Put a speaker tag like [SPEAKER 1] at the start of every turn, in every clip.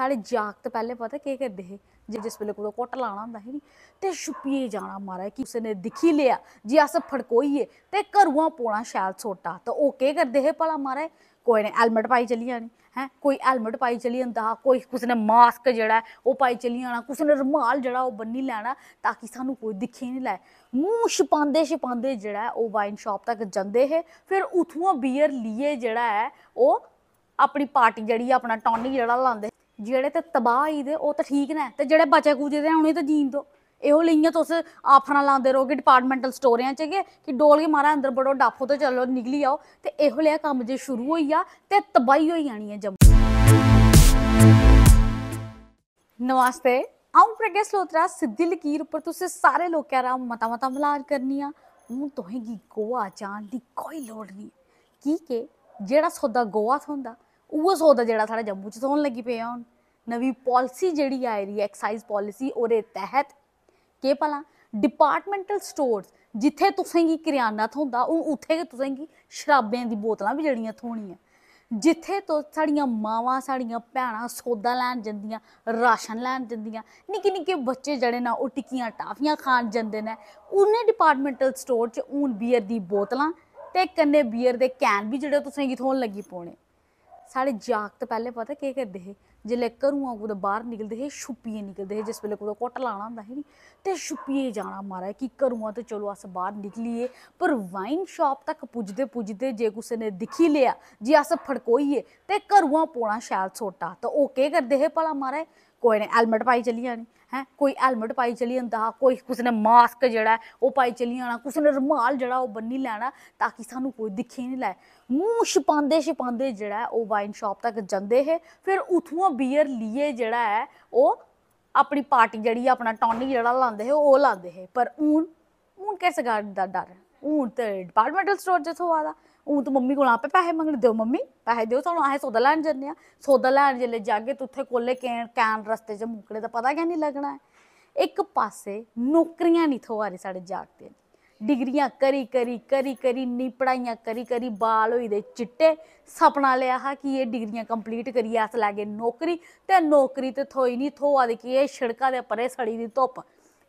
[SPEAKER 1] ਸਾਡੇ ਜਾਗਤ ਪਹਿਲੇ ਪਤਾ ਕੀ ਕਰਦੇ ਹੈ ਜੇ ਜਿਸ ਵੇਲੇ ਕੋਲੋਂ ਕੋਟ ਲਾਣਾ ਹੁੰਦਾ ਹੈ ਨਹੀਂ ਤੇ ਛੁਪੀਏ ਜਾਣਾ ਮਾਰਾ ਕਿ ਉਸਨੇ ਦਿਖੀ ਲਿਆ ਜੀ ਅਸ ਫੜਕੋਈਏ ਤੇ ਘਰੂਆਂ ਪੋਣਾ ਸ਼ੈਲ ਛੋਟਾ ਤਾਂ ਉਹ ਕੀ ਕਰਦੇ ਹੈ ਪਲਾ ਮਾਰਾ ਕੋਈ ਨੇ ਹੈਲਮਟ ਪਾਈ ਚਲੀ ਜਾਣੀ ਹੈ ਕੋਈ ਹੈਲਮਟ ਪਾਈ ਚਲੀ ਜਾਂਦਾ ਕੋਈ ਕਿਸਨੇ ਮਾਸਕ ਜਿਹੜਾ ਉਹ ਪਾਈ ਚਲੀ ਜਾਣਾ ਕਿਸਨੇ ਰਮਾਲ ਜਿਹੜਾ ਉਹ ਬੰਨੀ ਲੈਣਾ ਤਾਂ ਕਿ ਸਾਨੂੰ ਕੋਈ ਦਿਖੇ ਨਹੀਂ ਲੈ ਮੂੰਹ ਛਪਾਉਂਦੇ ਛਪਾਉਂਦੇ ਜਿਹੜਾ ਉਹ ਵਾਈਨ ਸ਼ਾਪ ਤੱਕ ਜਾਂਦੇ ਹੈ ਫਿਰ ਉਥੋਂ ਬੀਅਰ ਲੀਏ ਜਿਹੜਾ ਹੈ ਉਹ ਆਪਣੀ ਪਾਰਟੀ ਜਿਹੜੀ ਆਪਣਾ ਟੌਨਿਕ ਜਿਹੜਾ ਲਾਉਂਦੇ ਜਿਹੜੇ ਤੇ ਤਬਾਹ ਹੀ ਦੇ ਉਹ ਤਾਂ ਠੀਕ न ਤੇ ਜਿਹੜੇ ਬਚੇ कूचे ਦੇ उ'नें ਤਾਂ ਜੀਣ ਤੋਂ ਇਹੋ ਲਈਆਂ ਤੁਸੀਂ ਆਫਰਾਂ ਲਾਉਂਦੇ ਰਹੋਗੇ ਡਿਪਾਰਟਮੈਂਟਲ ਸਟੋਰਿਆਂ ਚ गै ਕਿ ਡੋਲ ਕੇ मारा ਅੰਦਰ बड़ो ਡਾਫੋ ਤੇ ਚੱਲੋ निकली ਆਓ ਤੇ ਇਹੋ ਲਿਆ ਕੰਮ ਜੇ ਸ਼ੁਰੂ ਹੋਈ ਆ ਤੇ ਤਬਾਹੀ ਹੋਈ ਜਾਣੀ ਹੈ ਜੰਮੂ ਨਮਸਤੇ ਆਉਂ ਪ੍ਰਗਟ ਸਲੋਤਰਾ ਸਿੱਧੀ ਲਕੀਰ ਉੱਪਰ ਤੁਸੀਂ ਸਾਰੇ ਲੋਕਾਂ ਦਾ ਮਤਾ ਮਤਾ ਮਲਾਰ ਕਰਨੀ ਆ ਹੁਣ ਤੋਹੇਗੀ ਗੋਆ ਜਾਣ ਦੀ ਕੋਈ ਲੋੜ ਨਹੀਂ ਕੀ ਕੇ ਜਿਹੜਾ ਸੌਦਾ ਗੋਆ ਹੁੰਦਾ ਉਹ ਸੌਦਾ ਜਿਹੜਾ ਸਾਡਾ ਜੰਮੂ ਚ ਸੌਣ ਲੱਗੀ ਪਿਆ ਹੁਣ ਨਵੀਂ ਪਾਲਿਸੀ ਜਿਹੜੀ ਆਈ ਰਹੀ ਹੈ ਐਕਸਾਈਜ਼ ਪਾਲਿਸੀ ਉਹਦੇ ਤਹਿਤ ਕੇ ਪਲਾਂ ਡਿਪਾਰਟਮੈਂਟਲ ਸਟੋਰਸ ਜਿੱਥੇ ਤੁਸੀਂ ਕੀ ਕਿਰਿਆਨਾ ਥੋਂਦਾ ਉਹ ਉੱਥੇ ਤੁਸੀਂ ਕੀ ਸ਼ਰਾਬਾਂ ਦੀ ਬੋਤਲਾਂ ਵੀ ਜੜੀਆਂ ਥੋਣੀਆਂ ਜਿੱਥੇ ਤੋਂ ਸਾਡੀਆਂ ਮਾਵਾਂ ਸਾਡੀਆਂ ਭੈਣਾਂ ਸੌਦਾ ਲੈਣ ਜਾਂਦੀਆਂ ਰਾਸ਼ਨ ਲੈਣ ਜਾਂਦੀਆਂ ਨਿੱਕੇ ਨਿੱਕੇ ਬੱਚੇ ਜਿਹੜੇ ਨਾ ਉਹ ਟਿੱਕੀਆਂ ਟਾਫੀਆਂ ਖਾਣ ਜਾਂਦੇ ਨੇ ਉਹਨੇ ਡਿਪਾਰਟਮੈਂਟਲ ਸਟੋਰ 'ਚ ਉਹਨ ਬੀਅਰ ਦੀ ਬੋਤਲਾਂ ਤੇ ਕੰਨੇ ਬੀਅਰ ਦੇ ਕੈਨ ਵੀ ਜਿਹੜੇ ਤੁਸੀਂ ਕੀ ਥੋਣ ਲੱਗੀ ਪੋਣੇ ਸਾਡੇ ਜਾਗਤ ਪਹਿਲੇ ਪਤਾ ਕੀ ਕਰਦੇ ਹੈ ਜਿਲੇ ਕਰੂਆਂ ਕੋ ਤੋਂ ਬਾਹਰ ਨਿਕਲਦੇ ਹੈ ਛੁਪੀਏ ਨਿਕਲਦੇ ਹੈ ਜਿਸ ਵੇਲੇ ਕੋ ਕੁੱਟ ਲਾਣਾ ਹੁੰਦਾ ਹੈ ਨਹੀਂ ਤੇ ਛੁਪੀਏ ਜਾਣਾ ਮਾਰਾ ਕੀ ਕਰੂਆਂ ਤੇ ਚਲੋ ਅਸ ਬਾਹਰ ਨਿਕਲੀਏ ਪਰ ਵਾਈਨ ਸ਼ਾਪ ਤੱਕ ਪੁੱਜਦੇ ਪੁੱਜਦੇ ਜੇ ਕਿਸੇ ਨੇ ਦਿਖੀ ਲਿਆ ਜੀ ਅਸ ਫੜਕੋਈਏ ਤੇ ਕਰੂਆਂ ਪੋਣਾ ਸ਼ੈਲ ਛੋਟਾ ਤਾਂ ਉਹ ਕੀ ਕਰਦੇ ਹੈ ਭਲਾ ਮਾਰਾ ਕੋਈ ਨੇ ਹੈਲਮਟ ਪਾਈ ਚਲੀ ਜਾਣੀ ਹੈ ਕੋਈ ਹੈਲਮਟ ਪਾਈ ਚਲੀ ਜਾਂਦਾ ਕੋਈ ਕਿਸ ਨੇ ਮਾਸਕ ਜਿਹੜਾ ਉਹ ਪਾਈ ਚਲੀ ਜਾਣਾ ਕਿਸ ਨੇ ਰੁਮਾਲ ਜਿਹੜਾ ਉਹ ਬੰਨੀ ਲੈਣਾ ਤਾਂ ਕਿ ਸਾਨੂੰ ਕੋਈ ਦਿਖੇ ਨਹੀਂ ਲੈ ਮੂੰਹ ਛਪਾਉਂਦੇ ਛਪਾਉਂਦੇ ਜਿਹੜਾ ਉਹ ਵਾਈਨ ਸ਼ਾਪ ਤੱਕ ਜਾਂਦੇ ਹੈ ਫਿਰ ਉਥੋਂ ਬੀਅਰ ਲੀਏ ਜਿਹੜਾ ਹੈ ਉਹ ਆਪਣੀ ਪਾਰਟੀ ਜਿਹੜੀ ਆਪਣਾ ਟੌਨਿਕ ਜਿਹੜਾ ਲਾਉਂਦੇ ਹੈ ਉਹ ਲਾਉਂਦੇ ਹੈ ਪਰ ਹੁਣ ਹੁਣ ਕਿਸ ਗੱਲ ਦਾ ਡਰ ਹੁਣ ਤੇ ਡਿਪਾਰਟਮੈਂਟਲ ਸਟੋਰ ਜਿੱਥੋਂ ਆਦਾ ਉਹ ਤਾਂ ਮੰਮੀ ਕੋਲ ਆਪੇ ਪੈਸੇ ਮੰਗਣ ਦਿਓ ਮੰਮੀ ਪੈਸੇ ਦਿਓ ਤੁਹਾਨੂੰ ਆਹ ਸੌਦਾ ਲੈਣ ਜਾਂਦੇ ਆ ਸੌਦਾ ਲੈਣ ਜਲੇ ਜਾਗੇ ਤੂੰ ਉੱਥੇ ਕੋਲੇ ਕੈਨ ਕੈਨ ਰਸਤੇ 'ਚ ਮੁਕੜੇ ਤਾਂ ਪਤਾ ਕਿਆ ਨਹੀਂ ਲੱਗਣਾ ਇੱਕ ਪਾਸੇ ਨੌਕਰੀਆਂ ਨਹੀਂ ਥੋਵਾਰੀ ਸਾਡੇ ਜਾਗਦੇ ਡਿਗਰੀਆਂ ਕਰੀ ਕਰੀ ਕਰੀ ਕਰੀ ਨੀ ਪੜਾਈਆਂ ਕਰੀ ਕਰੀ ਬਾਲ ਹੋਈ ਦੇ ਚਿੱਟੇ ਸੁਪਨਾ ਲਿਆ ਹਾ ਕਿ ਇਹ ਡਿਗਰੀਆਂ ਕੰਪਲੀਟ ਕਰੀ ਆਸ ਲਾਗੇ ਨੌਕਰੀ ਤੇ ਨੌਕਰੀ ਤੇ ਥੋਈ ਨਹੀਂ ਥੋਆ ਦੇ ਕਿ ਇਹ ਸੜਕਾਂ ਦੇ ਪਰੇ ਸੜੀ ਦੀ ਧੁੱਪ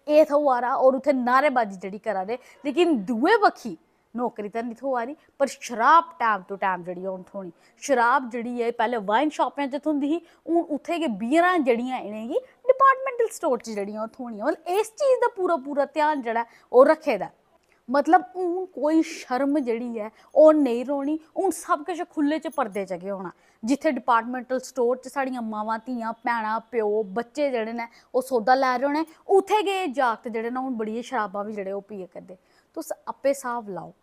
[SPEAKER 1] ਇਹ ਥੋਆਰਾ ਔਰ ਉਥੇ ਨਾਰੇਬਾਜ਼ੀ ਜਿਹੜੀ ਕਰਾ ਦੇ ਲੇਕਿਨ ਦੂਏ ਵਖੀ ਨੌਕਰੀ ਤਾਂ ਨਹੀਂ ਥੋਆ ਰਹੀ ਪਰ ਸ਼ਰਾਬ ਟਾਈਮ ਤੋਂ ਟਾਈਮ ਜਿਹੜੀ ਹੁਣ ਥੋਣੀ ਸ਼ਰਾਬ ਜਿਹੜੀ ਹੈ ਪਹਿਲੇ ਵਾਈਨ ਸ਼ਾਪਾਂ ਤੇ ਥੁੰਦੀ ਸੀ ਹੁਣ ਉੱਥੇ ਕੇ ਬੀਰਾਂ ਜਿਹੜੀਆਂ ਇਹਨੇਗੀ ਡਿਪਾਰਟਮੈਂਟਲ ਸਟੋਰ ਚ ਜਿਹੜੀਆਂ ਉਹ ਥੋਣੀਆਂ ਮਤਲਬ ਇਸ ਚੀਜ਼ ਦਾ ਪੂਰਾ ਪੂਰਾ ਧਿਆਨ ਜਿਹੜਾ ਉਹ ਰੱਖੇਦਾ ਮਤਲਬ ਹੁਣ ਕੋਈ ਸ਼ਰਮ ਜਿਹੜੀ ਹੈ ਉਹ ਨਹੀਂ ਰੋਣੀ ਹੁਣ ਸਭ ਕੁਝ ਖੁੱਲੇ ਚ ਪਰਦੇ ਚ ਗਿਆ ਹੋਣਾ ਜਿੱਥੇ ਡਿਪਾਰਟਮੈਂਟਲ ਸਟੋਰ ਚ ਸਾਡੀਆਂ ਮਾਵਾਂ ਧੀਆਂ ਪੈਣਾ ਪਿਓ ਬੱਚੇ ਜਿਹੜੇ ਨੇ ਉਹ ਸੌਦਾ ਲੈ ਰਹੇ ਹੋਣੇ ਉੱਥੇ ਗਏ ਜਾਗਤ ਜਿਹੜੇ ਨੇ ਹੁਣ ਬੜੀਆਂ ਸ਼ਰਾਬਾਂ ਵੀ ਜਿਹੜੇ ਉਹ ਪੀਏ ਕਰਦੇ ਤੁਸ ਆਪੇ ਸਾਹਬ ਲਾਓ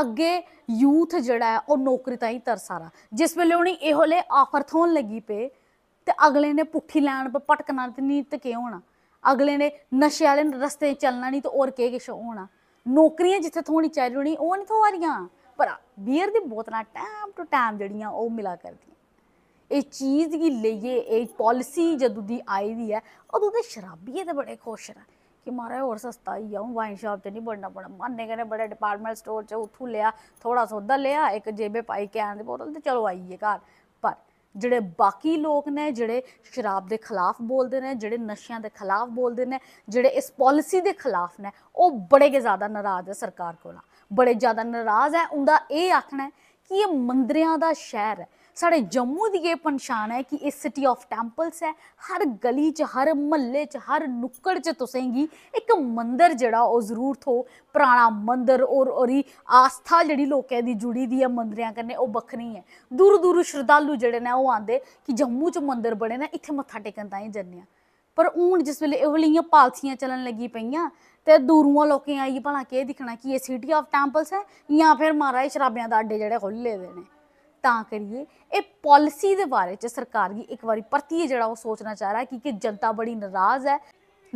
[SPEAKER 1] ਅੱਗੇ ਯੂਥ ਜਿਹੜਾ ਉਹ ਨੌਕਰੀ ਤਾਂ ਹੀ ਤਰਸਾਰਾ ਜਿਸ ਵੇਲੇ ਉਹਨੇ ਇਹੋ ਲੈ ਆਫਰ ਥੋਣ ਲੱਗੀ ਪਏ ਤੇ ਅਗਲੇ ਨੇ ਪੁੱਠੀ ਲੈਣ ਪਰ ਪਟਕਣਾ ਤੇ ਨਹੀਂ ਤੇ ਕਿਉਂ ਹੋਣਾ ਅਗਲੇ ਨੇ ਨਸ਼ੇ ਵਾਲੇ ਰਸਤੇ ਚੱਲਣਾ ਨਹੀਂ ਤੇ ਹੋਰ ਕੀ ਕਿਛ ਹੋਣਾ ਨੌਕਰੀਆਂ ਜਿੱਥੇ ਥੋਣੀ ਚਾਹੀਦੀ ਹੋਣੀ ਉਹ ਨਹੀਂ ਥੋ ਰਹੀਆਂ ਪਰ ਬੀਅਰ ਦੀ ਬੋਤਲਾਂ ਟਾਈਮ ਟੂ ਟਾਈਮ ਜਿਹੜੀਆਂ ਉਹ ਮਿਲਾ ਕਰਦੀਆਂ ਇਹ ਚੀਜ਼ ਕੀ ਲਈਏ ਇਹ ਪਾਲਿਸੀ ਜਦੋਂ ਦੀ ਆਈ ਦੀ ਹੈ ਉਦੋਂ ਦੇ ਸ਼ਰਾਬੀਏ ਤੇ ਬੜੇ ਖੁਸ਼ ਰਹੇ ਕਿ ਮਾਰਾ ਹੋਰ ਸਸਤਾ ਹੀ जाऊँ ਵਾਈਨ ਸ਼ਾਪ ਤੇ ਨਹੀਂ ਬੜਨਾ ਪੜਾ माने कन्नै ਬੜੇ ਡਿਪਾਰਟਮੈਂਟ ਸਟੋਰ ਚ उत्थूं ਲਿਆ ਥੋੜਾ ਸੋਦਾ ਲਿਆ ਇੱਕ ਜੇਬੇ ਪਾਈ कैन ते बोतल ते चलो आई गे घर ਜਿਹੜੇ ਬਾਕੀ ਲੋਕ ਨੇ ਜਿਹੜੇ ਸ਼ਰਾਬ ਦੇ ਖਿਲਾਫ ਬੋਲਦੇ ਨੇ ਜਿਹੜੇ ਨਸ਼ਿਆਂ ਦੇ ਖਿਲਾਫ ਬੋਲਦੇ ਨੇ ਜਿਹੜੇ ਇਸ ਪਾਲਿਸੀ ਦੇ ਖਿਲਾਫ ਨੇ ਉਹ ਬੜੇ ਕੇ ਜ਼ਿਆਦਾ ਨਾਰਾਜ਼ ਹੈ ਸਰਕਾਰ ਕੋਲ ਬੜੇ ਜ਼ਿਆਦਾ ਨਾਰਾਜ਼ ਹੈ ਉਹਦਾ ਇਹ ਆਖਣਾ ਕਿ ਇਹ ਮੰਦਰਿਆਂ ਦਾ ਸ਼ਹਿਰ ਹੈ ਸਾਡੇ ਜੰਮੂ ਦੀ ਇਹ ਪਛਾਣ ਹੈ ਕਿ ਇਹ ਸਿਟੀ ਆਫ ਟੈਂਪਲਸ ਹੈ ਹਰ ਗਲੀ ਚ ਹਰ ਮੱਲੇ ਚ ਹਰ ਨੁੱਕੜ ਚ ਤੁਸੀਂ ਗੀ ਇੱਕ ਮੰਦਰ ਜਿਹੜਾ ਉਹ ਜ਼ਰੂਰ ਥੋ ਪੁਰਾਣਾ ਮੰਦਰ ਔਰ ਔਰੀ ਆਸਥਾ ਜਿਹੜੀ ਲੋਕਾਂ ਦੀ ਜੁੜੀ ਦੀ ਹੈ ਮੰਦਰਿਆਂ ਕਰਨੇ ਉਹ ਬਖਰੀ ਹੈ ਦੂਰ ਦੂਰ ਸ਼ਰਧਾਲੂ ਜਿਹੜੇ ਨੇ ਉਹ ਆਂਦੇ ਕਿ ਜੰਮੂ ਚ ਮੰਦਰ ਬਣੇ ਨੇ ਇੱਥੇ ਮੱਥਾ ਟੇਕਣ ਤਾਂ ਹੀ ਜੰਨੇ ਆ ਪਰ ਊਂ ਜਿਸ ਵੇਲੇ ਇਹ ਲਈਆਂ ਪਾਲਸੀਆਂ ਚੱਲਣ ਲੱਗੀ ਪਈਆਂ ਤੇ ਦੂਰੋਂ ਲੋਕਾਂ ਆਈ ਭਲਾ ਕੀ ਦਿਖਣਾ ਕਿ ਇਹ ਸਿਟੀ ਆਫ ਟੈਂਪਲਸ ਹੈ ਜਾਂ ਫਿਰ ਮਹਾਰਾਜ ਸ਼ਰਾਬਿਆਂ ਦਾ ਅੱਡੇ ਜਿਹੜੇ ਖੁੱਲ੍ਹੇ ਦੇ ਨੇ ਤਾਂ ਕਰੀਏ ਇਹ ਪਾਲਿਸੀ ਦੇ ਬਾਰੇ ਚ ਸਰਕਾਰ ਦੀ ਇੱਕ ਵਾਰੀ ਪਰਤੀਏ ਜਿਹੜਾ ਉਹ ਸੋਚਣਾ ਚਾਹ ਰਹਾ ਕਿ ਜਨਤਾ ਬੜੀ ਨਾਰਾਜ਼ ਹੈ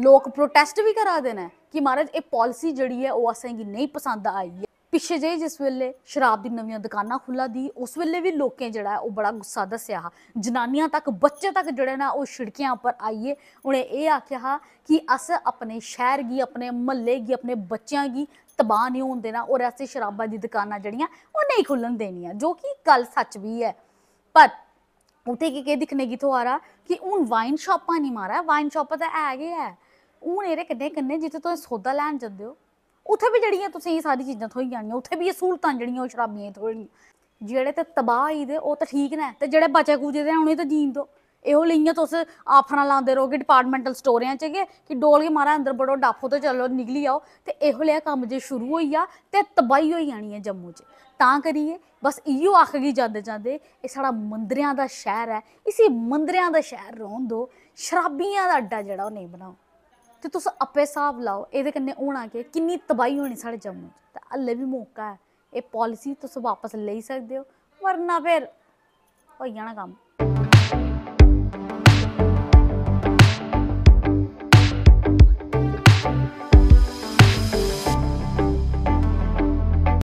[SPEAKER 1] ਲੋਕ ਪ੍ਰੋਟੈਸਟ ਵੀ ਕਰਾ ਦੇਣਾ ਕਿ ਮਹਾਰਾਜ ਇਹ ਪਾਲਿਸੀ ਜਿਹੜੀ ਹੈ ਉਹ ਅਸਾਂ ਨਹੀਂ ਪਸੰਦ ਆਈ ਪਿੱਛੇ ਜੇ ਜਿਸ ਵੇਲੇ ਸ਼ਰਾਬ ਦੀ ਨਵੀਆਂ ਦੁਕਾਨਾਂ ਖੁੱਲਾ ਦੀ ਉਸ ਵੇਲੇ ਵੀ ਲੋਕਾਂ ਜਿਹੜਾ ਉਹ ਬੜਾ ਗੁੱਸਾ ਦੱਸਿਆ ਜਨਾਨੀਆਂ ਤੱਕ ਬੱਚੇ ਤੱਕ ਜਿਹੜੇ ਨਾ ਉਹ ਛਿੜਕੀਆਂ ਉੱਪਰ ਆਈਏ ਉਹਨੇ ਇਹ ਆਖਿਆ ਕਿ ਅਸ ਆਪਣੇ ਸ਼ਹਿਰ ਗੀ ਆਪਣੇ ਮੱਲੇ ਗੀ ਆਪਣੇ ਬੱਚਿਆਂ ਗੀ ਤਬਾਹ ਨਹੀਂ ਹੋਣ ਦੇਣਾ ਔਰ ਐਸੀ ਸ਼ਰਾਬਾਂ ਦੀ ਦੁਕਾਨਾਂ ਜਿਹੜੀਆਂ ਉਹ ਨਹੀਂ ਖੁੱਲਣ ਦੇਣੀਆਂ ਜੋ ਕਿ ਗੱਲ ਸੱਚ ਵੀ ਹੈ ਪਰ ਉਤੇ ਕੀ ਕੀ ਦਿਖਨੇ ਕੀ ਤੋਂ ਆ ਕਿ ਉਹ ਵਾਈਨ ਸ਼ਾਪਾਂ ਨਹੀਂ ਮਾਰਾ ਵਾਈਨ ਸ਼ਾਪਾਂ ਤਾਂ ਹੈਗੇ ਆ ਉਹਨੇ ਇਹ ਕਿੰਨੇ ਕੰਨੇ ਜਿੱਥੇ ਤੋਂ ਸੌਦਾ ਲੈਣ ਜਾਂਦੇ ਹੋ ਉੱਥੇ ਵੀ ਜਿਹੜੀਆਂ ਤੁਸੀਂ ਇਹ ਸਾਰੀ ਚੀਜ਼ਾਂ ਥੋਈ ਜਾਣੀਆਂ ਉੱਥੇ ਵੀ ਇਹ ਸਹੂਲਤਾਂ ਜਿਹੜੀਆਂ ਉਹ ਸ਼ਰਾਬੀਆਂ ਥੋੜੀਆਂ ਜਿਹੜੇ ਤੇ ਤਬਾਹ ਹੀ ਦੇ ਉਹ ਤਾਂ ਠੀਕ ਨੇ ਤੇ ਜਿਹੜੇ ਬਚੇ ਕੂਜੇ ਦੇ ਹੁਣੇ ਤਾਂ ਜੀਣ ਦੋ ਇਹੋ ਲਈਆਂ ਤੁਸੀਂ ਆਫਰਾਂ ਲਾਉਂਦੇ ਰਹੋਗੇ ਡਿਪਾਰਟਮੈਂਟਲ ਸਟੋਰਿਆਂ ਚ ਕਿ ਡੋਲ ਕੇ ਮਾਰਾ ਅੰਦਰ ਬੜੋ ਡਾਫੋ ਤੇ ਚੱਲੋ ਨਿਕਲੀ ਆਓ ਤੇ ਇਹੋ ਲਿਆ ਕੰਮ ਜੇ ਸ਼ੁਰੂ ਹੋਈ ਆ ਤੇ ਤਬਾਹੀ ਹੋਈ ਜਾਣੀ ਹੈ ਜੰਮੂ ਚ ਤਾਂ ਕਰੀਏ ਬਸ ਇਹੋ ਆਖ ਗਈ ਜਾਂਦੇ ਜਾਂਦੇ ਇਹ ਸਾਡਾ ਮੰਦਰਿਆਂ ਦਾ ਸ਼ਹਿਰ ਹੈ ਇਸੇ ਮੰਦਰਿਆਂ ਦਾ ਸ਼ਹਿਰ ਰੋਣ ਦੋ ਸ਼ਰਾਬੀਆਂ ਦਾ ਅੱਡਾ ਜਿਹੜਾ ਉਹ ਨਹੀਂ ਬਣਾਓ ਤੇ ਤੁਸ ਆਪੇ ਹਿਸਾਬ ਲਾਓ ਇਹਦੇ ਕੰਨੇ ਹੋਣਾ ਕਿ ਕਿੰਨੀ ਤਬਾਈ ਹੋਣੀ ਸਾਡੇ ਜੰਮੂ ਤੇ ਅੱਲੇ ਵੀ ਮੌਕਾ ਹੈ ਇਹ ਪਾਲਿਸੀ ਤੁਸੀਂ ਵਾਪਸ ਲੈ ਸਕਦੇ ਹੋ ਵਰਨਾ ਫਿਰ ਹੋਈ ਜਾਣਾ ਕੰਮ